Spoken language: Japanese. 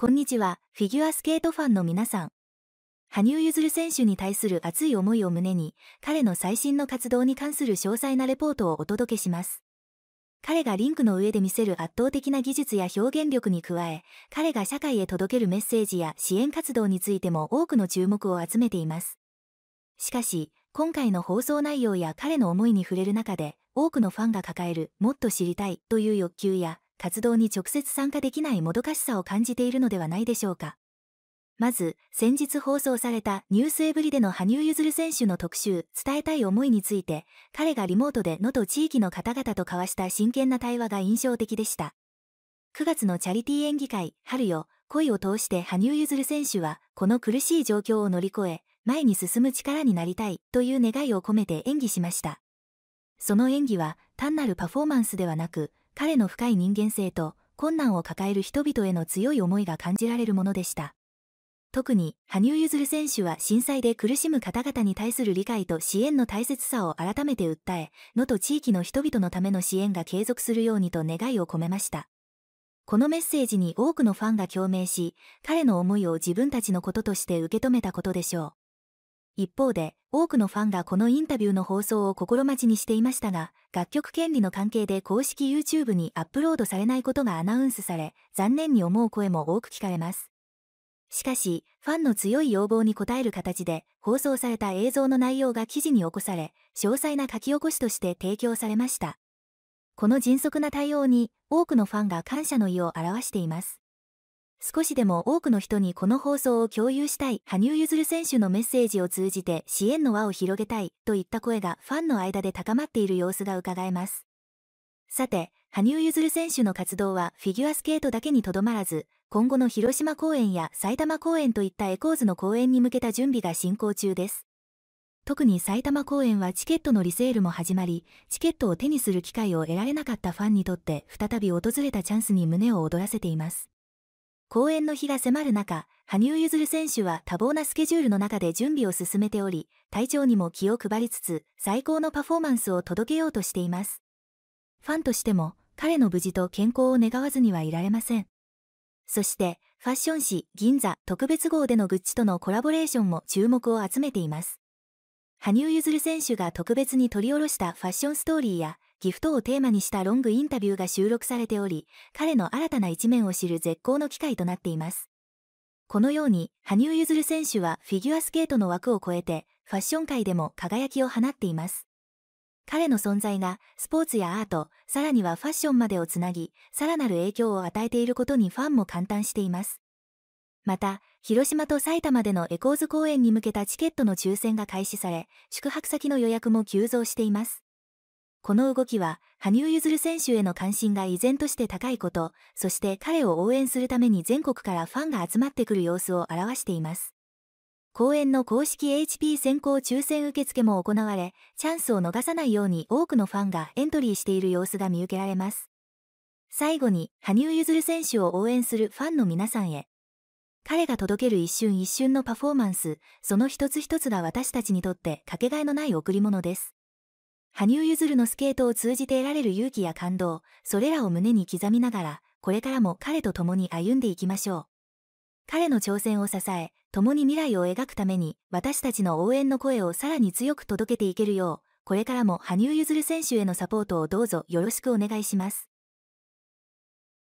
こんにちは、フィギュアスケートファンの皆さん。羽生結弦選手に対する熱い思いを胸に、彼の最新の活動に関する詳細なレポートをお届けします。彼がリンクの上で見せる圧倒的な技術や表現力に加え、彼が社会へ届けるメッセージや支援活動についても多くの注目を集めています。しかし、今回の放送内容や彼の思いに触れる中で、多くのファンが抱えるもっと知りたいという欲求や活動に直接参加できないもどかしさを感じているのではないでしょうか。まず、先日放送されたニュースエブリでの羽生結弦選手の特集、伝えたい思いについて、彼がリモートで能登地域の方々と交わした真剣な対話が印象的でした。9月のチャリティー演技会、春よ、恋を通して羽生結弦選手は、この苦しい状況を乗り越え、前に進む力になりたいという願いを込めて演技しました。その演技は単なるパフォーマンスではなく、彼の深い人間性と困難を抱える人々への強い思いが感じられるものでした。特に羽生結弦選手は震災で苦しむ方々に対する理解と支援の大切さを改めて訴え能登地域の人々のための支援が継続するようにと願いを込めましたこのメッセージに多くのファンが共鳴し彼の思いを自分たちのこととして受け止めたことでしょう一方で、多くのファンがこのインタビューの放送を心待ちにしていましたが、楽曲権利の関係で公式 YouTube にアップロードされないことがアナウンスされ、残念に思う声も多く聞かれます。しかし、ファンの強い要望に応える形で、放送された映像の内容が記事に起こされ、詳細な書き起こしとして提供されました。この迅速な対応に、多くのファンが感謝の意を表しています。少しでも多くの人にこの放送を共有したい、羽生結弦選手のメッセージを通じて支援の輪を広げたい、といった声がファンの間で高まっている様子が伺えます。さて、羽生結弦選手の活動はフィギュアスケートだけにとどまらず、今後の広島公演や埼玉公演といったエコーズの公演に向けた準備が進行中です。特に埼玉公演はチケットのリセールも始まり、チケットを手にする機会を得られなかったファンにとって再び訪れたチャンスに胸を躍らせています。公演の日が迫る中、羽生結弦選手は多忙なスケジュールの中で準備を進めており、体調にも気を配りつつ、最高のパフォーマンスを届けようとしています。ファンとしても、彼の無事と健康を願わずにはいられません。そして、ファッション誌銀座特別号でのグッチとのコラボレーションも注目を集めています。羽生結弦選手が特別に取り下ろしたファッションストーリーや、ギフトをテーマにしたロングインタビューが収録されており、彼の新たな一面を知る絶好の機会となっています。このように、羽生結弦選手はフィギュアスケートの枠を超えて、ファッション界でも輝きを放っています。彼の存在が、スポーツやアート、さらにはファッションまでをつなぎ、さらなる影響を与えていることにファンも感嘆しています。また、広島と埼玉でのエコーズ公演に向けたチケットの抽選が開始され、宿泊先の予約も急増しています。この動きは、羽生結弦選手への関心が依然として高いこと、そして彼を応援するために全国からファンが集まってくる様子を表しています。公演の公式 HP 先行抽選受付も行われ、チャンスを逃さないように多くのファンがエントリーしている様子が見受けられます。最後に、羽生結弦選手を応援するファンの皆さんへ。彼が届ける一瞬一瞬のパフォーマンス、その一つ一つが私たちにとってかけがえのない贈り物です。羽生結弦のスケートを通じて得られる勇気や感動、それらを胸に刻みながら、これからも彼と共に歩んでいきましょう。彼の挑戦を支え、共に未来を描くために、私たちの応援の声をさらに強く届けていけるよう、これからも羽生結弦選手へのサポートをどうぞよろしくお願いします。